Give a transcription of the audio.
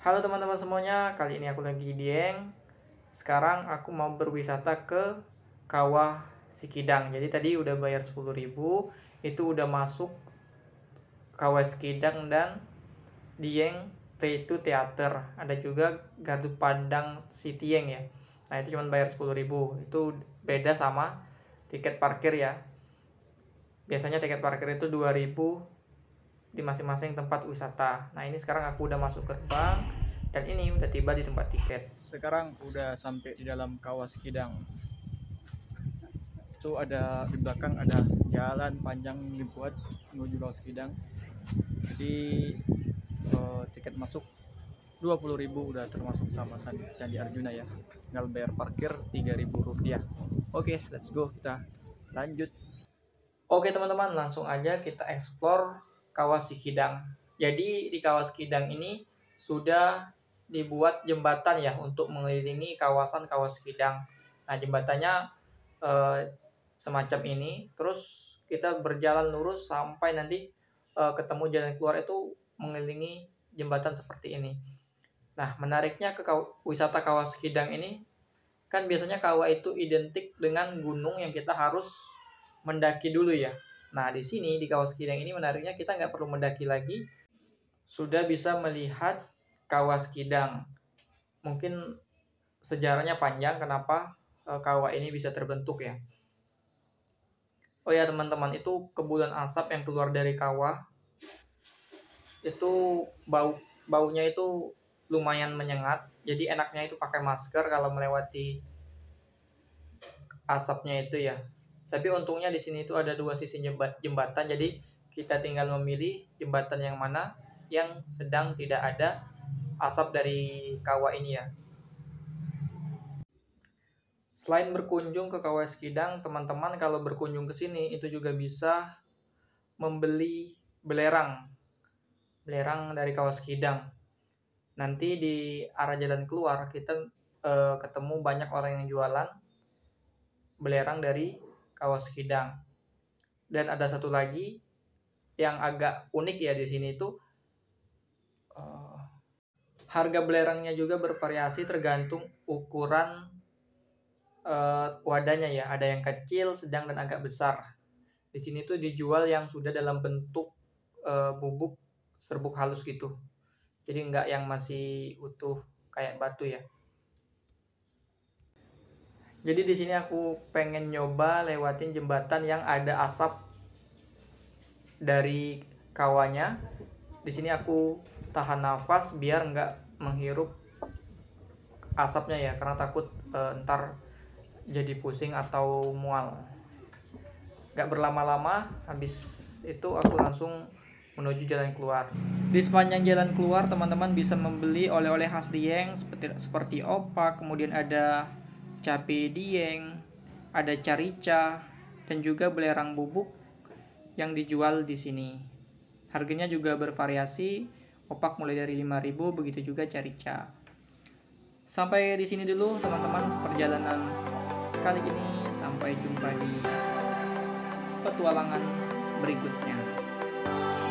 Halo teman-teman semuanya, kali ini aku lagi di Dieng. Sekarang aku mau berwisata ke Kawah Sikidang. Jadi tadi udah bayar 10.000, itu udah masuk Kawah Sikidang dan Dieng T itu teater. Ada juga Gardu Pandang cityeng ya. Nah, itu cuma bayar 10.000. Itu beda sama tiket parkir ya. Biasanya tiket parkir itu 2000 di masing-masing tempat wisata. Nah, ini sekarang aku udah masuk gerbang dan ini udah tiba di tempat tiket. Sekarang udah sampai di dalam Kawas Kidang. Itu ada di belakang ada jalan panjang dibuat menuju Kawas Kidang. Jadi eh, tiket masuk 20.000 udah termasuk sama Candi Arjuna ya. Tinggal bayar parkir 3.000 rupiah. Oke, okay, let's go kita lanjut. Oke, teman-teman, langsung aja kita explore Kidang. Jadi di Kidang ini sudah dibuat jembatan ya untuk mengelilingi kawasan Kidang. Nah, jembatannya eh, semacam ini, terus kita berjalan lurus sampai nanti eh, ketemu jalan keluar itu mengelilingi jembatan seperti ini. Nah, menariknya ke wisata Kidang ini kan biasanya kawah itu identik dengan gunung yang kita harus mendaki dulu ya. Nah, di sini di kawah skidang ini menariknya kita nggak perlu mendaki lagi. Sudah bisa melihat Kawas Kidang. Mungkin sejarahnya panjang kenapa e, kawah ini bisa terbentuk ya. Oh ya teman-teman, itu kebulan asap yang keluar dari kawah itu bau baunya itu lumayan menyengat. Jadi enaknya itu pakai masker kalau melewati asapnya itu ya tapi untungnya di sini itu ada dua sisi jembatan jadi kita tinggal memilih jembatan yang mana yang sedang tidak ada asap dari kawah ini ya Selain berkunjung ke Kawah Skidang, teman-teman kalau berkunjung ke sini itu juga bisa membeli belerang. Belerang dari Kawah Skidang. Nanti di arah jalan keluar kita eh, ketemu banyak orang yang jualan belerang dari kawas hidang. Dan ada satu lagi yang agak unik ya di sini itu uh, eh, harga belerangnya juga bervariasi tergantung ukuran uh, wadahnya ya. Ada yang kecil, sedang dan agak besar. Di sini tuh dijual yang sudah dalam bentuk uh, bubuk serbuk halus gitu. Jadi nggak yang masih utuh kayak batu ya. Jadi di sini aku pengen nyoba lewatin jembatan yang ada asap dari kawanya. Di sini aku tahan nafas biar nggak menghirup asapnya ya, karena takut uh, ntar jadi pusing atau mual. Nggak berlama-lama, habis itu aku langsung menuju jalan keluar. Di sepanjang jalan keluar, teman-teman bisa membeli oleh-oleh khas Dieng seperti seperti opak, kemudian ada cabai dieng, ada carica, dan juga belerang bubuk yang dijual di sini. Harganya juga bervariasi, opak mulai dari 5000 begitu juga carica. Sampai di sini dulu teman-teman perjalanan kali ini sampai jumpa di petualangan berikutnya.